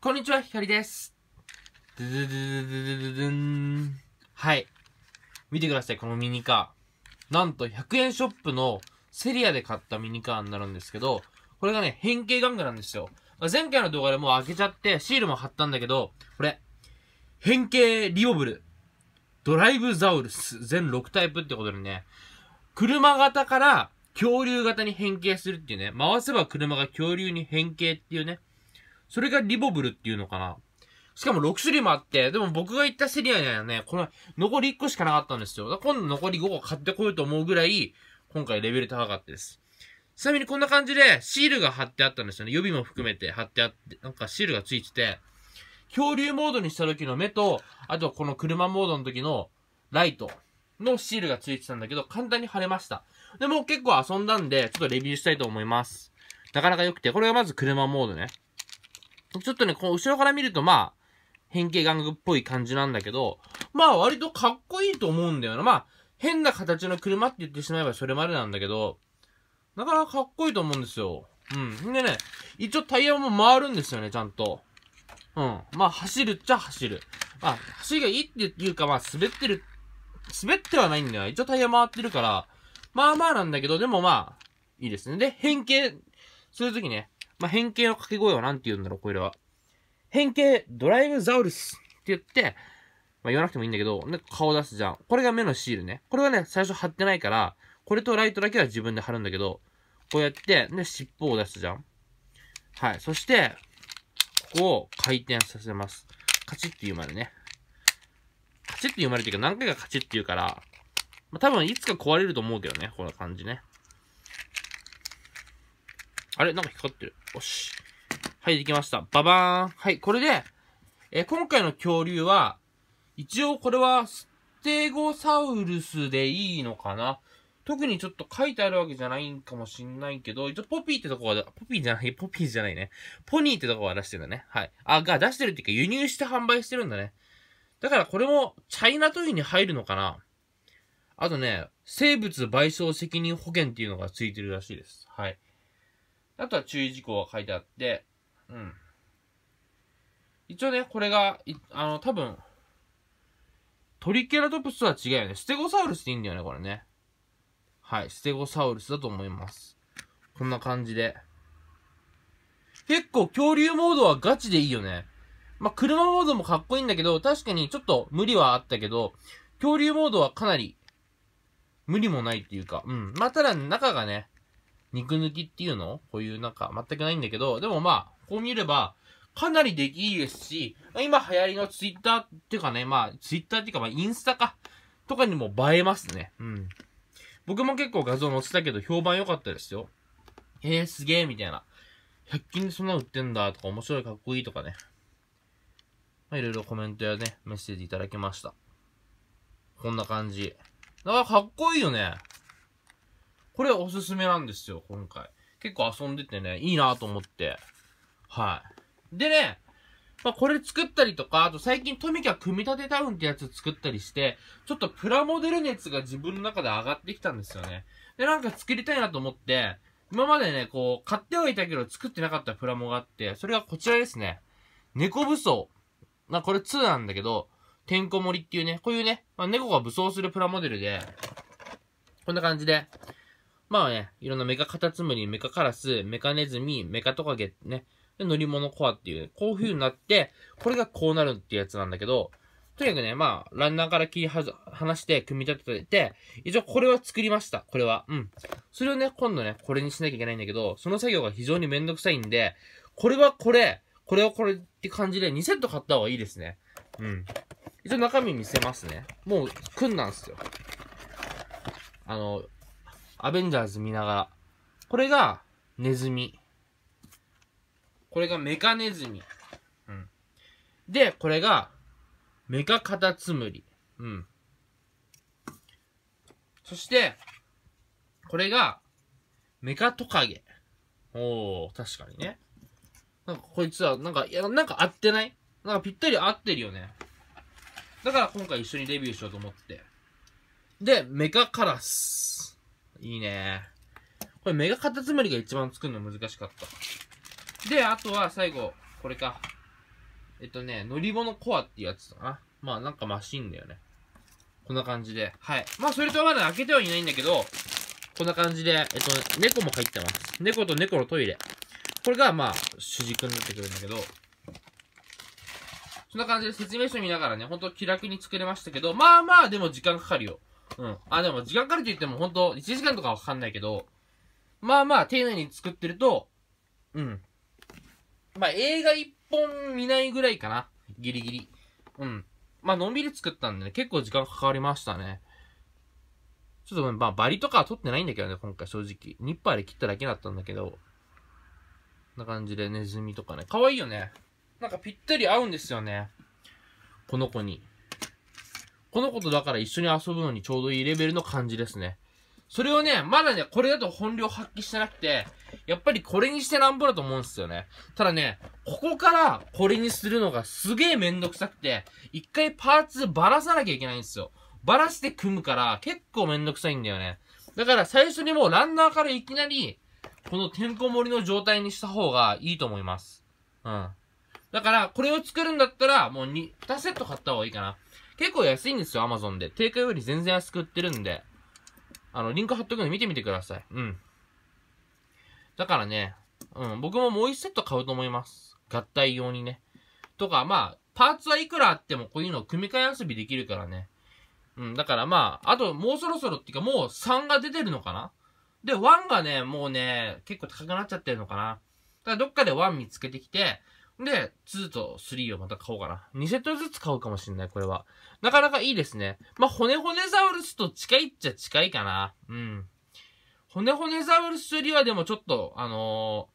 こんにちは、ひかりです。ドゥドゥドゥドゥドゥン。はい。見てください、このミニカー。なんと100円ショップのセリアで買ったミニカーになるんですけど、これがね、変形玩具なんですよ。前回の動画でもう開けちゃって、シールも貼ったんだけど、これ、変形リオブル、ドライブザウルス、全6タイプってことでね、車型から恐竜型に変形するっていうね、回せば車が恐竜に変形っていうね、それがリボブルっていうのかな。しかも6種類もあって、でも僕が行ったセリアにはね、この残り1個しかなかったんですよ。今度残り5個買ってこようと思うぐらい、今回レベル高かったです。ちなみにこんな感じでシールが貼ってあったんですよね。予備も含めて貼ってあって、なんかシールがついてて、恐竜モードにした時の目と、あとこの車モードの時のライトのシールがついてたんだけど、簡単に貼れました。でも結構遊んだんで、ちょっとレビューしたいと思います。なかなか良くて、これがまず車モードね。ちょっとね、この後ろから見ると、まあ、変形玩具っぽい感じなんだけど、まあ割とかっこいいと思うんだよな。まあ、変な形の車って言ってしまえばそれまでなんだけど、なかなかかっこいいと思うんですよ。うん。でね、一応タイヤも回るんですよね、ちゃんと。うん。まあ、走るっちゃ走る。まあ、走りがいいっていうか、まあ、滑ってる、滑ってはないんだよ。一応タイヤ回ってるから、まあまあなんだけど、でもまあ、いいですね。で、変形するときね、まあ、変形の掛け声は何て言うんだろう、これは。変形ドライブザウルスって言って、まあ、言わなくてもいいんだけど、ね、顔出すじゃん。これが目のシールね。これはね、最初貼ってないから、これとライトだけは自分で貼るんだけど、こうやって、ね、尻尾を出すじゃん。はい。そして、ここを回転させます。カチッて言うまでね。カチッって言うまでっていうか、何回かカチッって言うから、まあ、多分いつか壊れると思うけどね、こんな感じね。あれなんか光ってる。よし。はい、できました。ババーン。はい、これで、えー、今回の恐竜は、一応これはステゴサウルスでいいのかな特にちょっと書いてあるわけじゃないんかもしんないけど、一応ポピーってとこは、ポピーじゃない、ポピーじゃないね。ポニーってとこは出してるんだね。はい。あ、が出してるっていうか輸入して販売してるんだね。だからこれもチャイナトイに入るのかなあとね、生物賠償責任保険っていうのがついてるらしいです。はい。あとは注意事項が書いてあって、うん。一応ね、これが、あの、多分、トリケラトプスとは違うよね。ステゴサウルスでいいんだよね、これね。はい、ステゴサウルスだと思います。こんな感じで。結構恐竜モードはガチでいいよね。まあ、車モードもかっこいいんだけど、確かにちょっと無理はあったけど、恐竜モードはかなり無理もないっていうか、うん。まあ、ただ中がね、肉抜きっていうのこういうなんか全くないんだけど、でもまあ、こう見れば、かなりできいいですし、今流行りのツイッターっていうかね、まあ、ツイッターっていうかまあ、インスタか、とかにも映えますね。うん。僕も結構画像載せたけど、評判良かったですよ。えー、すげえ、みたいな。100均でそんな売ってんだ、とか、面白い、かっこいいとかね。まあ、いろいろコメントやね、メッセージいただきました。こんな感じ。だからかっこいいよね。これおすすめなんですよ、今回。結構遊んでてね、いいなと思って。はい。でね、まあ、これ作ったりとか、あと最近トミカ組み立てタウンってやつ作ったりして、ちょっとプラモデル熱が自分の中で上がってきたんですよね。で、なんか作りたいなと思って、今までね、こう、買ってはいたけど作ってなかったプラモがあって、それがこちらですね。猫武装。まあ、これ2なんだけど、てんこ盛りっていうね、こういうね、まあ、猫が武装するプラモデルで、こんな感じで、まあね、いろんなメカカタツムリ、メカカラス、メカネズミ、メカトカゲ、ね、乗り物コアっていう、こういう風になって、これがこうなるってやつなんだけど、とにかくね、まあ、ランナーから切り離して組み立てて、一応これは作りました。これは。うん。それをね、今度ね、これにしなきゃいけないんだけど、その作業が非常にめんどくさいんで、これはこれ、これはこれって感じで2セット買った方がいいですね。うん。一応中身見せますね。もう、組んだんすよ。あの、アベンジャーズ見ながら。これが、ネズミ。これがメカネズミ。うん。で、これが、メカカタツムリ。うん。そして、これが、メカトカゲ。おー、確かにね。なんかこいつは、なんか、いや、なんか合ってないなんかぴったり合ってるよね。だから今回一緒にデビューしようと思って。で、メカカラス。いいね。これメガカタツムリが一番作るの難しかった。で、あとは最後、これか。えっとね、乗り物コアってやつだな。まあなんかマシンだよね。こんな感じで。はい。まあそれとまだ開けてはいないんだけど、こんな感じで、えっと、ね、猫も入ってます。猫と猫のトイレ。これがまあ主軸になってくるんだけど、そんな感じで説明書見ながらね、ほんと気楽に作れましたけど、まあまあでも時間かかるよ。うん。あ、でも時間かかるって言っても本当1時間とかはかかんないけど、まあまあ丁寧に作ってると、うん。まあ映画1本見ないぐらいかな。ギリギリ。うん。まあのんびり作ったんでね、結構時間かかりましたね。ちょっとまあバリとかは取ってないんだけどね、今回正直。ニッパーで切っただけだったんだけど。こんな感じでネズミとかね。可愛いよね。なんかぴったり合うんですよね。この子に。この子とだから一緒に遊ぶのにちょうどいいレベルの感じですね。それをね、まだね、これだと本領発揮してなくて、やっぱりこれにしてなんぼだと思うんですよね。ただね、ここからこれにするのがすげえめんどくさくて、一回パーツばらさなきゃいけないんですよ。ばらして組むから結構めんどくさいんだよね。だから最初にもうランナーからいきなり、このてんこ盛りの状態にした方がいいと思います。うん。だから、これを作るんだったら、もう 2, 2セット買った方がいいかな。結構安いんですよ、アマゾンで。定価より全然安く売ってるんで。あの、リンク貼っとくんで見てみてください。うん。だからね、うん、僕ももう一セット買うと思います。合体用にね。とか、まあ、パーツはいくらあってもこういうのを組み替え遊びできるからね。うん、だからまあ、あともうそろそろっていうかもう3が出てるのかなで、1がね、もうね、結構高くなっちゃってるのかな。だからどっかで1見つけてきて、で、2と3をまた買おうかな。2セットずつ買うかもしんない、これは。なかなかいいですね。まあ、骨骨ザウルスと近いっちゃ近いかな。うん。骨骨ザウルスよりはでもちょっと、あの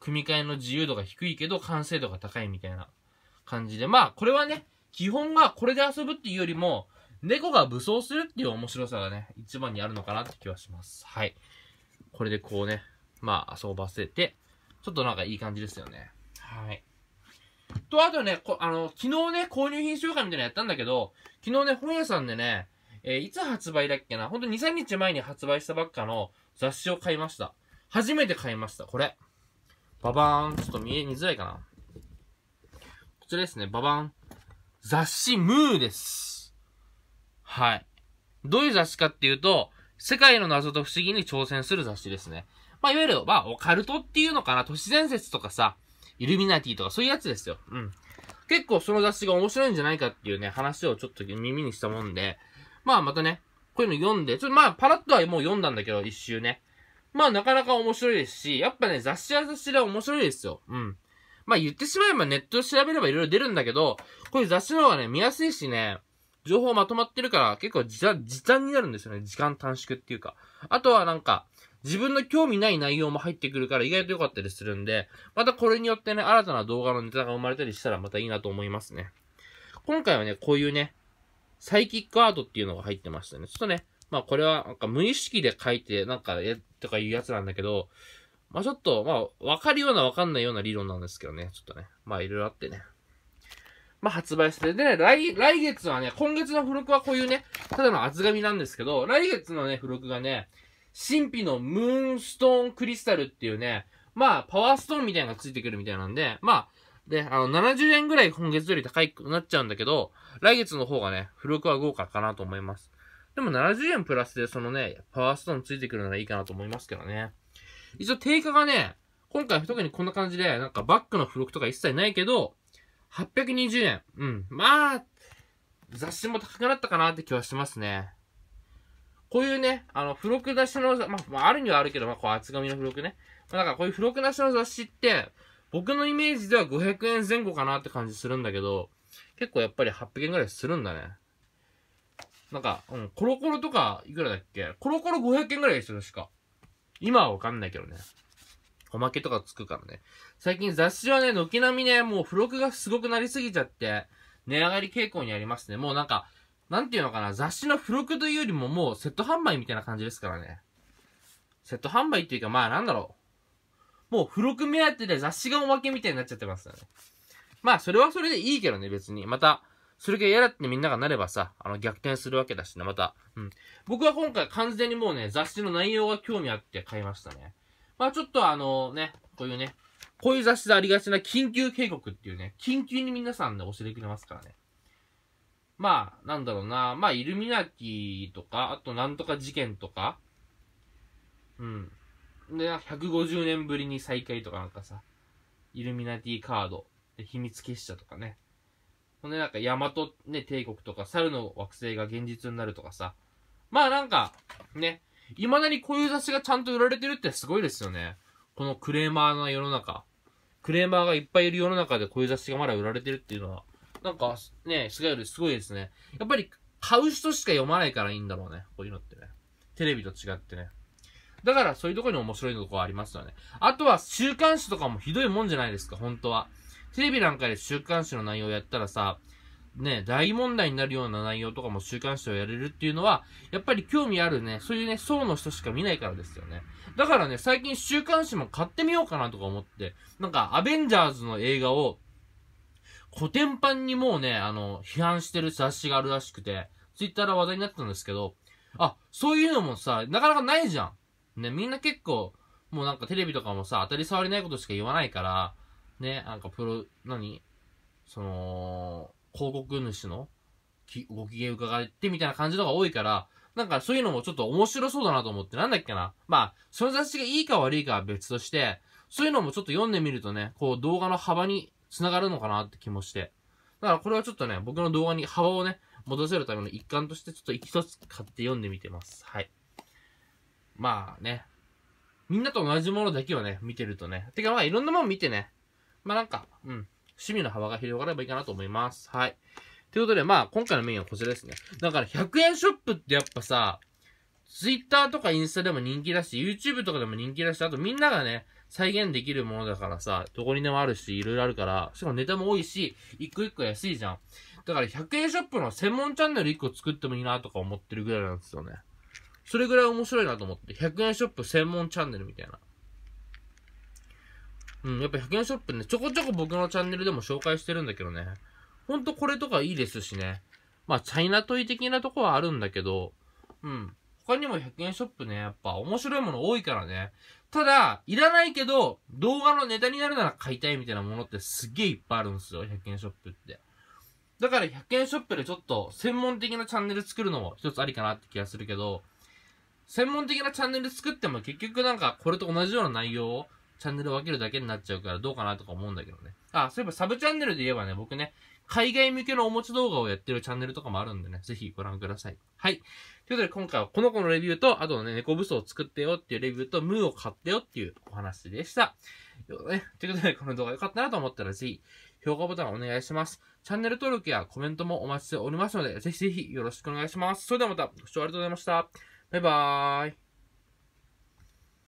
ー、組み替えの自由度が低いけど、完成度が高いみたいな感じで。まあ、これはね、基本がこれで遊ぶっていうよりも、猫が武装するっていう面白さがね、一番にあるのかなって気はします。はい。これでこうね、まあ、遊ばせて、ちょっとなんかいい感じですよね。はい。と、あとね、こあの、昨日ね、購入品紹介みたいなのやったんだけど、昨日ね、本屋さんでね、えー、いつ発売だっけな、ほんと2、3日前に発売したばっかの雑誌を買いました。初めて買いました、これ。ババーン。ちょっと見え、見づらいかな。こちらですね、ババン。雑誌ムーです。はい。どういう雑誌かっていうと、世界の謎と不思議に挑戦する雑誌ですね。まあ、いわゆる、まあ、オカルトっていうのかな、都市伝説とかさ、イルミナティとかそういうやつですよ。うん。結構その雑誌が面白いんじゃないかっていうね、話をちょっと耳にしたもんで、まあまたね、こういうの読んで、ちょっとまあパラッとはもう読んだんだけど、一周ね。まあなかなか面白いですし、やっぱね、雑誌は雑誌で面白いですよ。うん。まあ言ってしまえばネットで調べれば色々出るんだけど、こういう雑誌の方がね、見やすいしね、情報まとまってるから、結構時短、時短になるんですよね。時間短縮っていうか。あとはなんか、自分の興味ない内容も入ってくるから意外と良かったりするんで、またこれによってね、新たな動画のネタが生まれたりしたらまたいいなと思いますね。今回はね、こういうね、サイキックアートっていうのが入ってましたね。ちょっとね、まあこれはなんか無意識で書いて、なんかえとかいうやつなんだけど、まあちょっと、まあわかるようなわかんないような理論なんですけどね、ちょっとね、まあいろいろあってね。まあ発売して、でね、来、来月はね、今月の付録はこういうね、ただの厚紙なんですけど、来月のね、付録がね、神秘のムーンストーンクリスタルっていうね、まあ、パワーストーンみたいなのがついてくるみたいなんで、まあ、で、あの、70円ぐらい今月より高くなっちゃうんだけど、来月の方がね、付録は豪華かなと思います。でも70円プラスでそのね、パワーストーンついてくるならいいかなと思いますけどね。一応定価がね、今回特にこんな感じで、なんかバックの付録とか一切ないけど、820円。うん。まあ、雑誌も高くなったかなって気はしてますね。こういうね、あの、付録出しの、まあ、まあ、あるにはあるけど、まあ、こう厚紙の付録ね。まあ、だからこういう付録出しの雑誌って、僕のイメージでは500円前後かなって感じするんだけど、結構やっぱり800円ぐらいするんだね。なんか、うん、コロコロとか、いくらだっけコロコロ500円ぐらいですよ、確か。今はわかんないけどね。おまけとかつくからね。最近雑誌はね、軒並みね、もう付録がすごくなりすぎちゃって、値上がり傾向にありますね。もうなんか、なんていうのかな、雑誌の付録というよりももうセット販売みたいな感じですからね。セット販売っていうか、まあなんだろう。もう付録目当てで雑誌がおまけみたいになっちゃってますよね。まあそれはそれでいいけどね、別に。また、それが嫌だってみんながなればさ、あの逆転するわけだしね、また。うん。僕は今回完全にもうね、雑誌の内容が興味あって買いましたね。まあちょっとあのね、こういうね、こういう雑誌でありがちな緊急警告っていうね、緊急に皆さんで、ね、教えてくれますからね。まあ、なんだろうな、まあ、イルミナティとか、あとなんとか事件とか、うん。で、150年ぶりに再会とかなんかさ、イルミナティカード、で秘密結社とかね。ほんで、なんか、ヤマト、ね、帝国とか、猿の惑星が現実になるとかさ。まあなんか、ね、未だにこういう雑誌がちゃんと売られてるってすごいですよね。このクレーマーな世の中。クレーマーがいっぱいいる世の中でこういう雑誌がまだ売られてるっていうのは、なんかね、違うよりすごいですね。やっぱり買う人しか読まないからいいんだろうね。こういうのってね。テレビと違ってね。だからそういうとこに面白いとこありますよね。あとは週刊誌とかもひどいもんじゃないですか、本当は。テレビなんかで週刊誌の内容やったらさ、ね、大問題になるような内容とかも週刊誌をやれるっていうのは、やっぱり興味あるね、そういうね、層の人しか見ないからですよね。だからね、最近週刊誌も買ってみようかなとか思って、なんかアベンジャーズの映画を古典版にもうね、あの、批判してる雑誌があるらしくて、ツイッターで話題になってたんですけど、あ、そういうのもさ、なかなかないじゃん。ね、みんな結構、もうなんかテレビとかもさ、当たり障りないことしか言わないから、ね、なんかプロ、何その、広告主のご機嫌伺ってみたいな感じのが多いから、なんかそういうのもちょっと面白そうだなと思って、なんだっけな。まあ、その雑誌がいいか悪いかは別として、そういうのもちょっと読んでみるとね、こう動画の幅に繋がるのかなって気もして。だからこれはちょっとね、僕の動画に幅をね、戻せるための一環として、ちょっと一つ買って読んでみてます。はい。まあね。みんなと同じものだけをね、見てるとね。てかまあいろんなもの見てね。まあなんか、うん。趣味の幅が広がればいいかなと思います。はい。ということで、まあ今回のメインはこちらですね。だから100円ショップってやっぱさ、ツイッターとかインスタでも人気だし、YouTube とかでも人気だし、あとみんながね、再現できるものだからさ、どこにでもあるし、いろいろあるから、しかもネタも多いし、一個一個安いじゃん。だから100円ショップの専門チャンネル一個作ってもいいなとか思ってるぐらいなんですよね。それぐらい面白いなと思って、100円ショップ専門チャンネルみたいな。うん、やっぱ100円ショップね、ちょこちょこ僕のチャンネルでも紹介してるんだけどね。ほんとこれとかいいですしね。まあ、チャイナトい的なとこはあるんだけど、うん。他にも100円ショップね、やっぱ面白いもの多いからね。ただ、いらないけど、動画のネタになるなら買いたいみたいなものってすげえいっぱいあるんですよ、100円ショップって。だから100円ショップでちょっと専門的なチャンネル作るのも一つありかなって気がするけど、専門的なチャンネル作っても結局なんかこれと同じような内容をチャンネル分けるだけになっちゃうからどうかなとか思うんだけどね。あ、そういえばサブチャンネルで言えばね、僕ね、海外向けのおもち動画をやってるチャンネルとかもあるんでね、ぜひご覧ください。はい。ということで今回はこの子のレビューと、あとね、猫ブスを作ってよっていうレビューと、ムーを買ってよっていうお話でした。ということで、ということでこの動画良かったなと思ったらぜひ、評価ボタンお願いします。チャンネル登録やコメントもお待ちしておりますので、ぜひぜひよろしくお願いします。それではまた、ご視聴ありがとうございました。バイバーイ。